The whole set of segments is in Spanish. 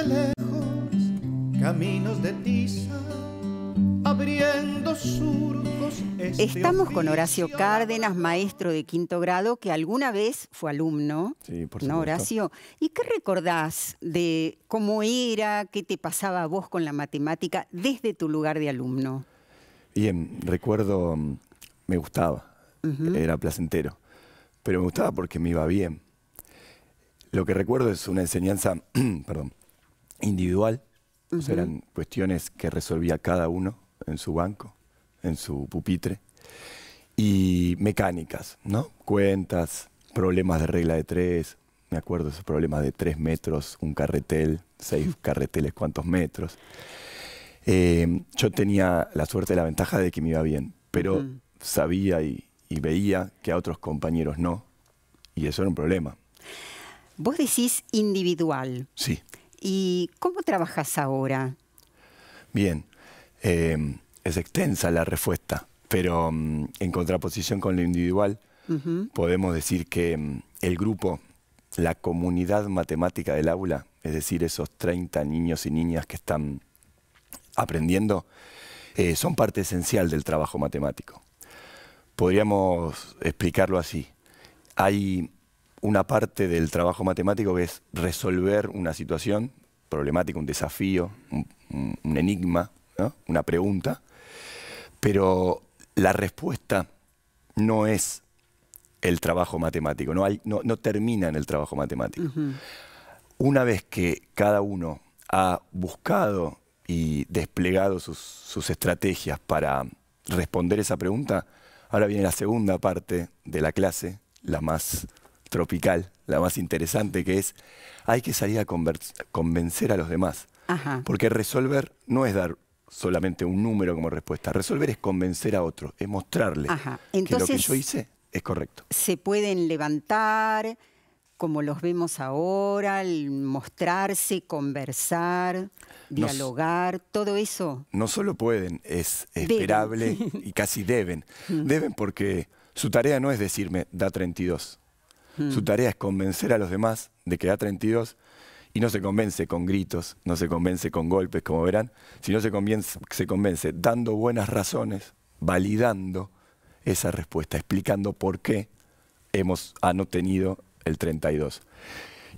lejos caminos de abriendo surcos. Este Estamos con Horacio Cárdenas, maestro de quinto grado, que alguna vez fue alumno. Sí, por ¿No, Horacio? ¿Y qué recordás de cómo era, qué te pasaba a vos con la matemática desde tu lugar de alumno? Bien, recuerdo, mm, me gustaba, era placentero, pero me gustaba porque me iba bien. Lo que recuerdo es una enseñanza, perdón, individual, eran cuestiones que resolvía cada uno en su banco, en su pupitre, y mecánicas, ¿no? Cuentas, problemas de regla de tres, me acuerdo esos problemas de tres metros, un carretel, seis carreteles, cuántos metros. Eh, yo tenía la suerte, la ventaja de que me iba bien, pero sabía y, y veía que a otros compañeros no, y eso era un problema. Vos decís individual. Sí. ¿Y cómo trabajas ahora? Bien, em, es extensa la respuesta, pero mm, en contraposición con lo individual, podemos decir que mm, el grupo, la comunidad matemática del aula, es decir, esos 30 niños y niñas que están aprendiendo, eh, son parte esencial del trabajo matemático. Podríamos explicarlo así. Hay una parte del trabajo matemático que es resolver una situación problemática, un desafío, un, enigma, una pregunta, pero la respuesta no es el trabajo matemático, no, termina en el trabajo matemático. Una vez que cada uno ha buscado y desplegado sus, sus estrategias para responder esa pregunta, ahora viene la segunda parte de la clase, la más tropical, la más interesante, que es hay que salir a convencer a los demás. Porque resolver no es dar solamente un número como respuesta, resolver es convencer a otro, es mostrarle que lo que yo hice es correcto. Se pueden levantar como los vemos ahora, mostrarse, conversar, dialogar, todo eso. No solo pueden, es esperable y casi deben. Mm. deben porque su tarea no es decirme, da 32. Su mm. tarea es convencer a los demás de que da 32 y no se convence con gritos, no se convence con golpes, como verán, sino se convence, dando buenas razones, validando esa respuesta, explicando por qué hemos han obtenido el 32.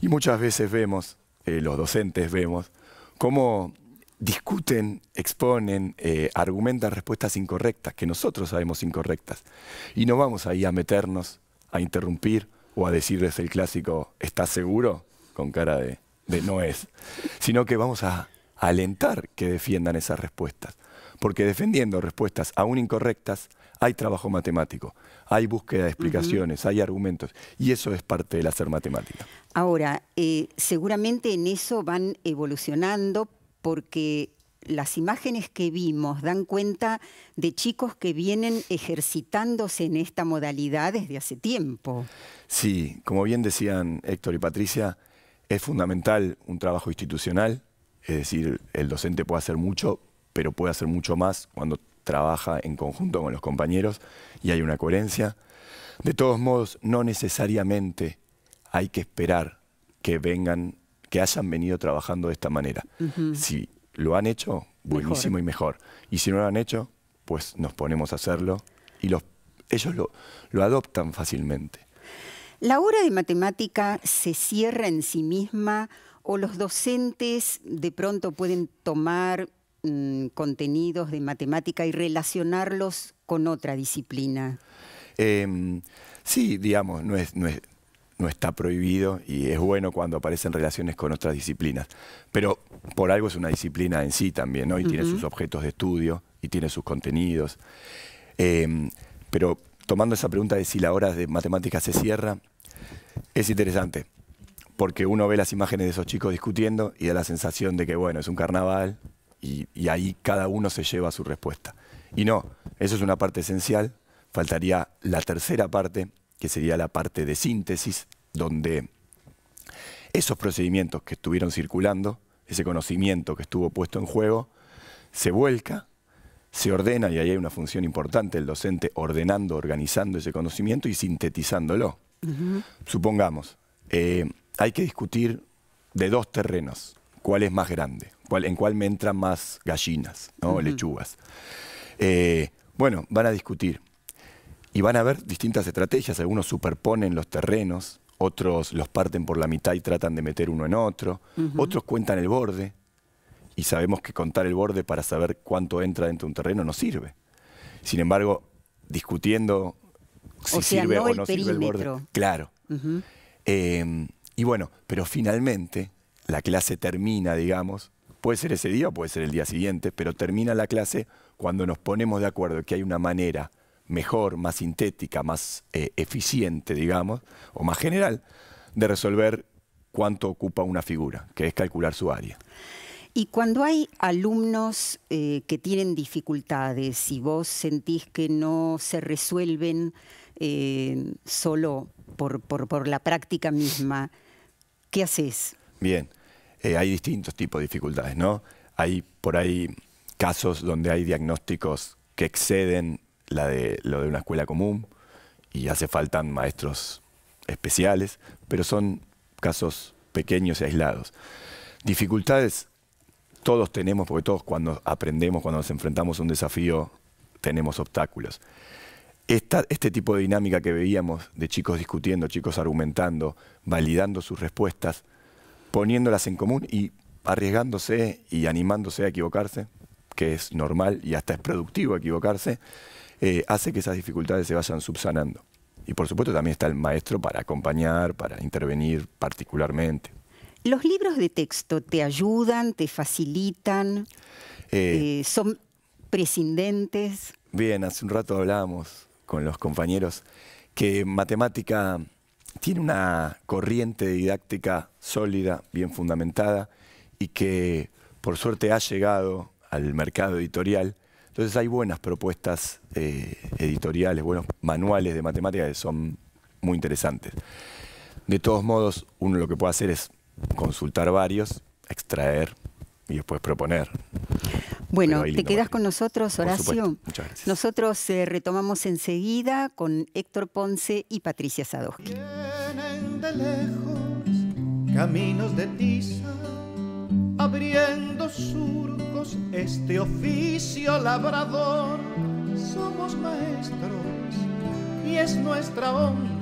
Y muchas veces vemos, eh, los docentes vemos, cómo discuten, exponen, eh, argumentan respuestas incorrectas, que nosotros sabemos incorrectas. Y no vamos ahí a meternos, a interrumpir, o a decirles el clásico, ¿estás seguro? Con cara de, no es, sino que vamos a, alentar que defiendan esas respuestas. Porque defendiendo respuestas aún incorrectas, hay trabajo matemático, hay búsqueda de explicaciones, hay argumentos, y eso es parte del hacer matemática. Ahora, eh, seguramente en eso van evolucionando porque las imágenes que vimos dan cuenta de chicos que vienen ejercitándose en esta modalidad desde hace tiempo. Sí, como bien decían Héctor y Patricia, es fundamental un trabajo institucional, es decir, el docente puede hacer mucho, pero puede hacer mucho más cuando trabaja en conjunto con los compañeros y hay una coherencia. De todos modos, no necesariamente hay que esperar que vengan, que hayan venido trabajando de esta manera lo han hecho, buenísimo y mejor. Y si no lo han hecho, pues nos ponemos a hacerlo y ellos lo, adoptan fácilmente. ¿La obra de matemática se cierra en sí misma o los docentes de pronto pueden tomar mm, contenidos de matemática y relacionarlos con otra disciplina? Em, sí, digamos, no es, no está prohibido y es bueno cuando aparecen relaciones con otras disciplinas. Pero por algo es una disciplina en sí también, ¿no? Y tiene sus objetos de estudio y tiene sus contenidos. Em, pero tomando esa pregunta de si la hora de matemáticas se cierra, es interesante, porque uno ve las imágenes de esos chicos discutiendo y da la sensación de que, bueno, es un carnaval y ahí cada uno se lleva su respuesta. Y no, eso es una parte esencial, faltaría la tercera parte, que sería la parte de síntesis, donde esos procedimientos que estuvieron circulando, ese conocimiento que estuvo puesto en juego, se vuelca, se ordena, y ahí hay una función importante del docente ordenando, organizando ese conocimiento y sintetizándolo. Supongamos, eh, hay que discutir de dos terrenos, cuál es más grande, cuál, en cuál me entran más gallinas, o lechugas. Eh, bueno, van a discutir y van a haber distintas estrategias, algunos superponen los terrenos, otros los parten por la mitad y tratan de meter uno en otro, otros cuentan el borde y sabemos que contar el borde para saber cuánto entra dentro de un terreno no sirve. Sin embargo, discutiendo si sirve o no perímetro. Claro. Em, y bueno, pero finalmente la clase termina, digamos, puede ser ese día o puede ser el día siguiente, pero termina la clase cuando nos ponemos de acuerdo que hay una manera mejor, más sintética, más eh, eficiente, digamos, o más general, de resolver cuánto ocupa una figura, que es calcular su área. Y cuando hay alumnos eh, que tienen dificultades y vos sentís que no se resuelven eh, solo por, la práctica misma, ¿qué haces? Bien, hay distintos tipos de dificultades, ¿no? Hay por ahí casos donde hay diagnósticos que exceden la de, lo de una escuela común y hace falta maestros especiales, pero son casos pequeños y aislados. Dificultades todos tenemos, porque todos cuando aprendemos, cuando nos enfrentamos a un desafío, tenemos obstáculos. Esta, este tipo de dinámica que veíamos de chicos discutiendo, chicos argumentando, validando sus respuestas, poniéndolas en común y arriesgándose y animándose a equivocarse, que es normal y hasta es productivo equivocarse, eh, hace que esas dificultades se vayan subsanando. Y por supuesto también está el maestro para acompañar, para intervenir particularmente. ¿Los libros de texto te ayudan, te facilitan? Eh, eh, ¿Son prescindentes? Bien, hace un rato hablábamos con los compañeros que matemática tiene una corriente didáctica sólida, bien fundamentada, y que por suerte ha llegado al mercado editorial entonces hay buenas propuestas eh, editoriales, buenos manuales de matemáticas que son muy interesantes. De todos modos, uno lo que puede hacer es consultar varios, extraer y después proponer. Bueno, te quedas con nosotros, Horacio. Nosotros eh, retomamos enseguida con Héctor Ponce y Patricia Sadowski abriendo surcos este oficio labrador. Somos maestros y es nuestra honra